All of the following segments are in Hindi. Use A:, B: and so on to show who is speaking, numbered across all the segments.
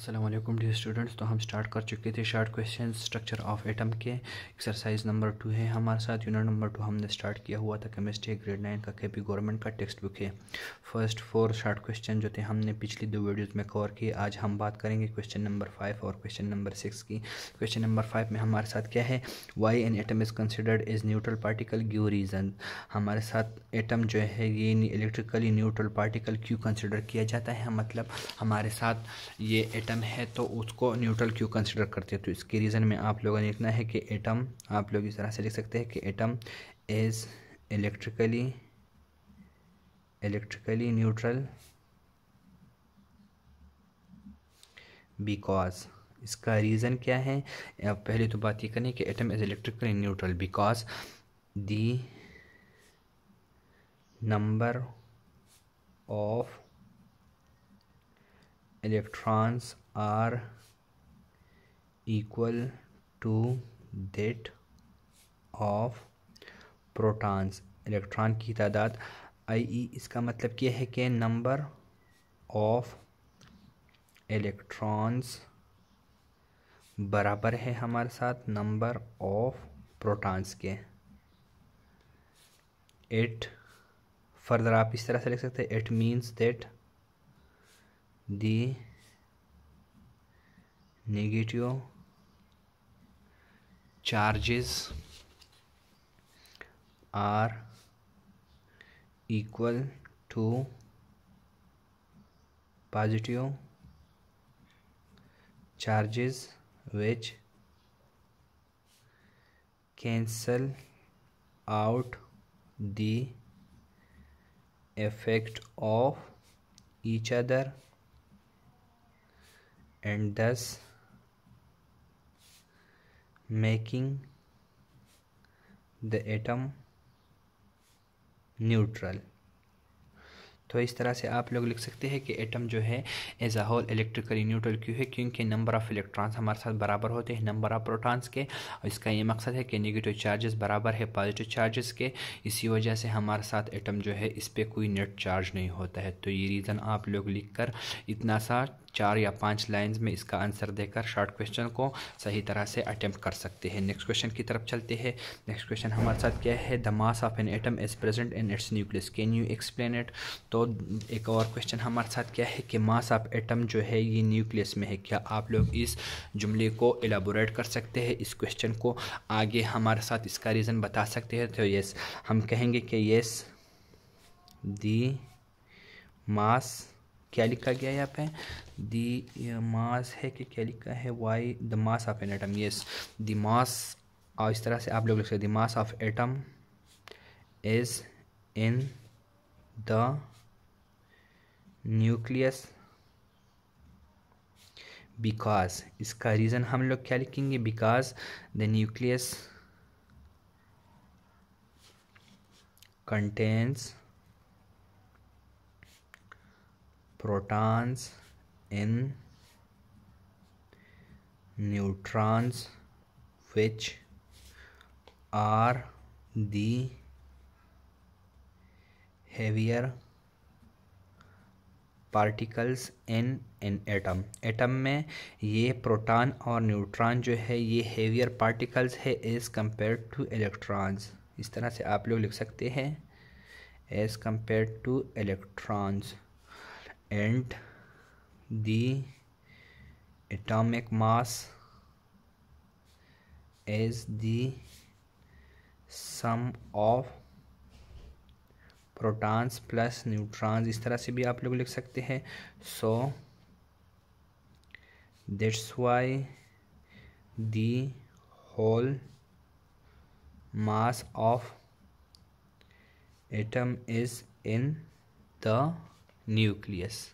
A: असलम डियर स्टूडेंट्स तो हम स्टार्ट कर चुके थे short question structure of atom के एक्सरसाइज नंबर टू है हमारे साथ यूनिट नंबर टू हमने स्टार्ट किया हुआ था केमिस्ट्री ग्रेड नाइन का K P government textbook बुक है फर्स्ट फोर शार्ट क्वेश्चन जो थे हमने पिछली दो वीडियोज़ में कवर किए आज हम बात करेंगे क्वेश्चन नंबर फाइव और क्वेश्चन नंबर सिक्स की क्वेश्चन नंबर फाइव में हमारे साथ क्या है why an atom is considered as neutral particle give reason हमारे साथ एटम जो है ये इलेक्ट्रिकली न्यूट्रल पार्टिकल क्यों कंसिडर किया जाता है मतलब हमारे साथ ये एटम एटम है तो उसको न्यूट्रल क्यों कंसिडर करते हैं तो इसके रीज़न में आप लोगों ने लिखना है कि एटम आप लोग इस तरह से लिख सकते हैं कि atom is electrically electrically neutral because इसका रीज़न क्या है पहले तो बात ये करें कि atom is electrically neutral because the number of electrons are equal to that of protons electron की तादाद आई ई इसका मतलब क्या है कि नंबर ऑफ इलेक्ट्रॉन्स बराबर है हमारे साथ नंबर ऑफ प्रोटॉन्स के एट फर्दर आप इस तरह से लिख सकते हैं it means that the negative charges are equal to positive charges which cancel out the effect of each other and thus making the atom neutral तो इस तरह से आप लोग लिख सकते हैं कि एटम जो है as a whole electrically neutral क्यों है क्योंकि नंबर ऑफ़ इलेक्ट्रॉन्स हमारे साथ बराबर होते हैं नंबर ऑफ़ प्रोटॉन्स के और इसका ये मकसद है कि नेगेटिव चार्जेस बराबर है पॉजिटिव चार्जेस के इसी वजह से हमारे साथ एटम जो है इस पर कोई नेट चार्ज नहीं होता है तो ये रीज़न आप लोग लिख कर इतना सा चार या पाँच लाइन्स में इसका आंसर देकर शॉर्ट क्वेश्चन को सही तरह से अटैम्प्ट कर सकते हैं नेक्स्ट क्वेश्चन की तरफ चलते हैं नेक्स्ट क्वेश्चन हमारे साथ क्या है the mass of an atom is present in its nucleus can you explain it तो एक और क्वेश्चन हमारे साथ क्या है कि मास ऑफ एटम जो है ये न्यूक्लियस में है क्या आप लोग इस जुमले को एलाबोरेट कर सकते हैं इस क्वेश्चन को आगे हमारे साथ इसका रीज़न बता सकते हैं तो येस हम कहेंगे कि येस दी मास क्या लिखा गया है यहाँ पे दी मास uh, है कि क्या लिखा है why the mass of an atom yes the mass और इस तरह से आप लोग लिख सकते the mass of atom is in the nucleus because इसका रीज़न हम लोग क्या लिखेंगे because the nucleus contains protons in neutrons which are the heavier particles in in atom atom में ये प्रोटॉन और न्यूट्रॉन जो है ये हेवियर पार्टिकल्स है एज़ कम्पेयर टू इलेक्ट्रॉन्स इस तरह से आप लोग लिख सकते हैं as compare to electrons and the atomic mass is the sum of protons plus neutrons इस तरह से भी आप लोग लिख सकते हैं so that's why the whole mass of atom is in the nucleus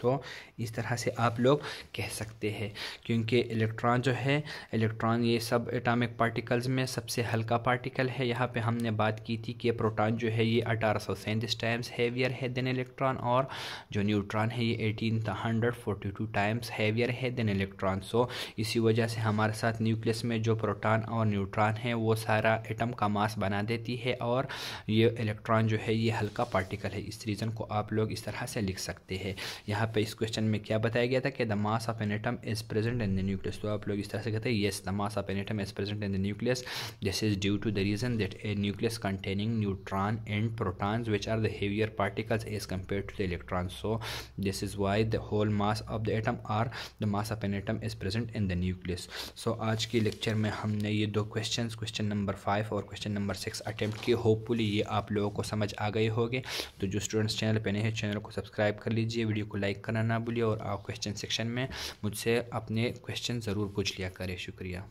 A: तो इस तरह से आप लोग कह सकते हैं क्योंकि इलेक्ट्रॉन जो है इलेक्ट्रॉन ये सब एटॉमिक पार्टिकल्स में सबसे हल्का पार्टिकल है यहाँ पे हमने बात की थी कि प्रोटॉन जो है ये अठारह सौ सैंतीस टाइम्स हैवियर है देन इलेक्ट्रॉन और जो न्यूट्रॉन है ये eighteen hundred forty two times heavier है देन इलेक्ट्रॉन सो इसी वजह से हमारे साथ न्यूक्लियस में जो प्रोटॉन और न्यूट्रॉन है वो सारा एटम का मास बना देती है और ये इलेक्ट्रॉन जो है ये हल्का पार्टिकल है इस रीज़न को आप लोग इस तरह से लिख सकते हैं यहाँ यहाँ पे इस क्वेश्चन में क्या बताया गया था कि the mass of an atom is present in the nucleus तो आप लोग इस तरह से कहते हैं yes the mass of an atom is present in the nucleus this is due to the reason that a nucleus containing neutron and protons which are the heavier particles as compare to the electron so this is why the whole mass of the atom or the mass of an atom is present in the nucleus so आज के लेक्चर में हमने ये दो क्वेश्चन क्वेश्चन नंबर फाइव और क्वेश्चन नंबर सिक्स अटैम्प्ट किए होपफुली ये आप लोगों को समझ आ गए होंगे तो जो स्टूडेंट्स चैनल पर नए हैं चैनल को सब्सक्राइब कर लीजिए वीडियो को लाइक लाइक करना ना भूलिए और आप क्वेश्चन सेक्शन में मुझसे अपने क्वेश्चन ज़रूर पूछ लिया करें शुक्रिया